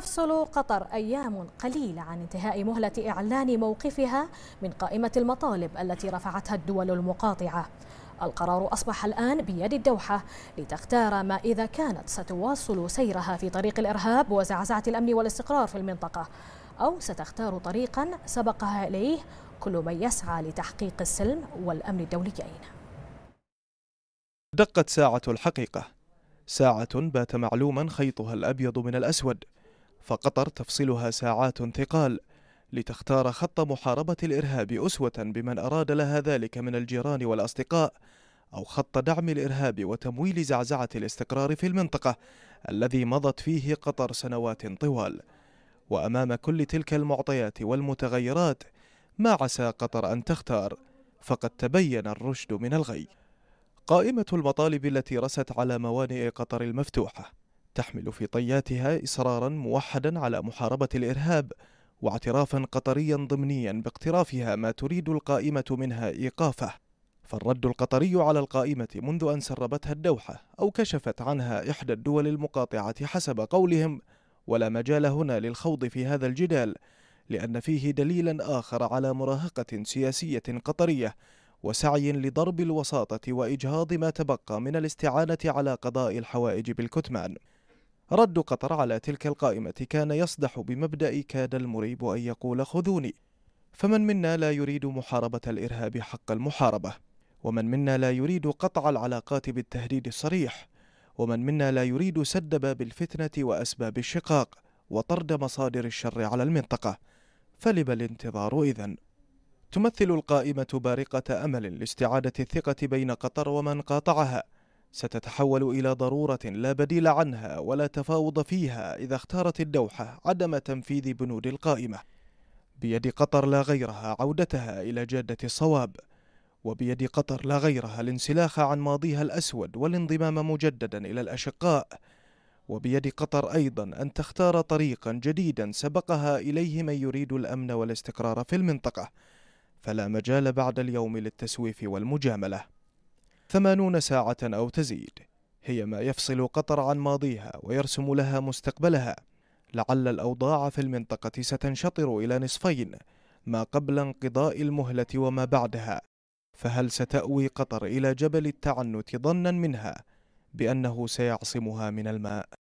تفصل قطر أيام قليلة عن انتهاء مهلة إعلان موقفها من قائمة المطالب التي رفعتها الدول المقاطعة القرار أصبح الآن بيد الدوحة لتختار ما إذا كانت ستواصل سيرها في طريق الإرهاب وزعزعة الأمن والاستقرار في المنطقة أو ستختار طريقا سبقها إليه كل من يسعى لتحقيق السلم والأمن الدوليين دقت ساعة الحقيقة ساعة بات معلوما خيطها الأبيض من الأسود فقطر تفصلها ساعات ثقال لتختار خط محاربة الإرهاب أسوة بمن أراد لها ذلك من الجيران والأصدقاء أو خط دعم الإرهاب وتمويل زعزعة الاستقرار في المنطقة الذي مضت فيه قطر سنوات طوال وأمام كل تلك المعطيات والمتغيرات ما عسى قطر أن تختار فقد تبين الرشد من الغي قائمة المطالب التي رست على موانئ قطر المفتوحة تحمل في طياتها إصرارا موحدا على محاربة الإرهاب واعترافا قطريا ضمنيا باقترافها ما تريد القائمة منها إيقافه فالرد القطري على القائمة منذ أن سربتها الدوحة أو كشفت عنها إحدى الدول المقاطعة حسب قولهم ولا مجال هنا للخوض في هذا الجدال لأن فيه دليلا آخر على مراهقة سياسية قطرية وسعي لضرب الوساطة وإجهاض ما تبقى من الاستعانة على قضاء الحوائج بالكتمان رد قطر على تلك القائمة كان يصدح بمبدأ كاد المريب أن يقول خذوني فمن منا لا يريد محاربة الإرهاب حق المحاربة ومن منا لا يريد قطع العلاقات بالتهديد الصريح ومن منا لا يريد سد باب الفتنة وأسباب الشقاق وطرد مصادر الشر على المنطقة فلب الانتظار إذن تمثل القائمة بارقة أمل لاستعادة الثقة بين قطر ومن قاطعها ستتحول إلى ضرورة لا بديل عنها ولا تفاوض فيها إذا اختارت الدوحة عدم تنفيذ بنود القائمة بيد قطر لا غيرها عودتها إلى جادة الصواب وبيد قطر لا غيرها الانسلاخ عن ماضيها الأسود والانضمام مجددا إلى الأشقاء وبيد قطر أيضا أن تختار طريقا جديدا سبقها إليه من يريد الأمن والاستقرار في المنطقة فلا مجال بعد اليوم للتسويف والمجاملة ثمانون ساعة أو تزيد هي ما يفصل قطر عن ماضيها ويرسم لها مستقبلها لعل الأوضاع في المنطقة ستنشطر إلى نصفين ما قبل انقضاء المهلة وما بعدها فهل ستأوي قطر إلى جبل التعنت ظنا منها بأنه سيعصمها من الماء؟